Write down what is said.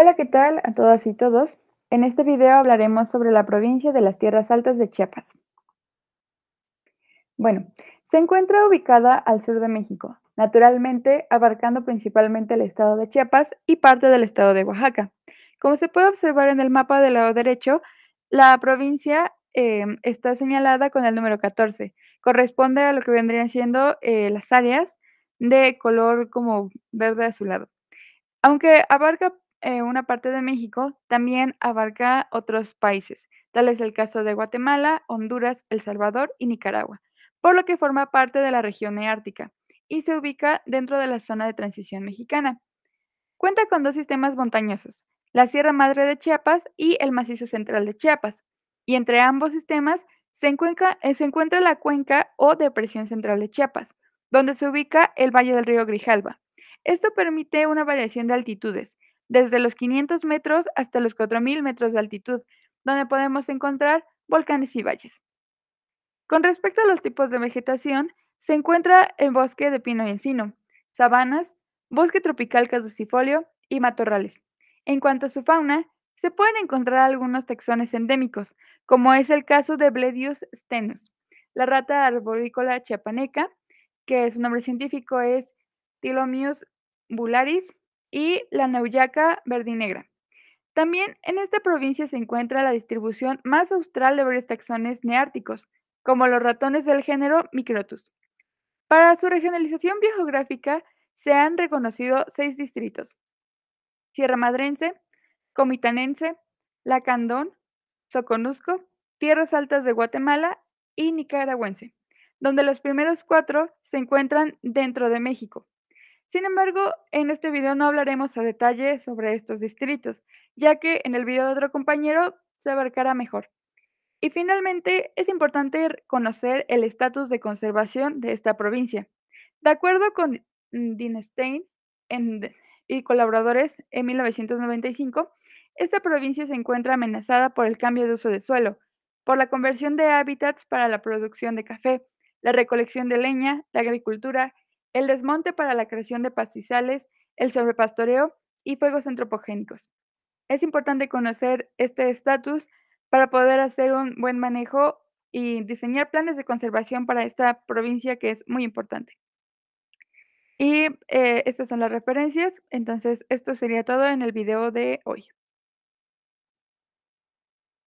Hola, ¿qué tal a todas y todos? En este video hablaremos sobre la provincia de las Tierras Altas de Chiapas. Bueno, se encuentra ubicada al sur de México, naturalmente abarcando principalmente el estado de Chiapas y parte del estado de Oaxaca. Como se puede observar en el mapa del lado derecho, la provincia em, está señalada con el número 14. Corresponde a lo que vendrían siendo eh, las áreas de color como verde azulado. Aunque abarca eh, una parte de México, también abarca otros países, tal es el caso de Guatemala, Honduras, El Salvador y Nicaragua, por lo que forma parte de la región neártica y se ubica dentro de la zona de transición mexicana. Cuenta con dos sistemas montañosos, la Sierra Madre de Chiapas y el Macizo Central de Chiapas, y entre ambos sistemas se encuentra, eh, se encuentra la cuenca o depresión central de Chiapas, donde se ubica el valle del río Grijalva. Esto permite una variación de altitudes, desde los 500 metros hasta los 4.000 metros de altitud, donde podemos encontrar volcanes y valles. Con respecto a los tipos de vegetación, se encuentra en bosque de pino y encino, sabanas, bosque tropical caducifolio y matorrales. En cuanto a su fauna, se pueden encontrar algunos taxones endémicos, como es el caso de Bledius stenus, la rata arborícola chiapaneca, que su nombre científico es Tilomius bularis, y la Neuyaca verdinegra. También en esta provincia se encuentra la distribución más austral de varios taxones neárticos, como los ratones del género Microtus. Para su regionalización biogeográfica se han reconocido seis distritos: Sierra Madrense, Comitanense, Lacandón, Soconusco, Tierras Altas de Guatemala y Nicaragüense, donde los primeros cuatro se encuentran dentro de México. Sin embargo, en este video no hablaremos a detalle sobre estos distritos, ya que en el video de otro compañero se abarcará mejor. Y finalmente, es importante conocer el estatus de conservación de esta provincia. De acuerdo con Dinstein y colaboradores en 1995, esta provincia se encuentra amenazada por el cambio de uso de suelo, por la conversión de hábitats para la producción de café, la recolección de leña, la agricultura, el desmonte para la creación de pastizales, el sobrepastoreo y fuegos antropogénicos. Es importante conocer este estatus para poder hacer un buen manejo y diseñar planes de conservación para esta provincia que es muy importante. Y eh, estas son las referencias, entonces esto sería todo en el video de hoy.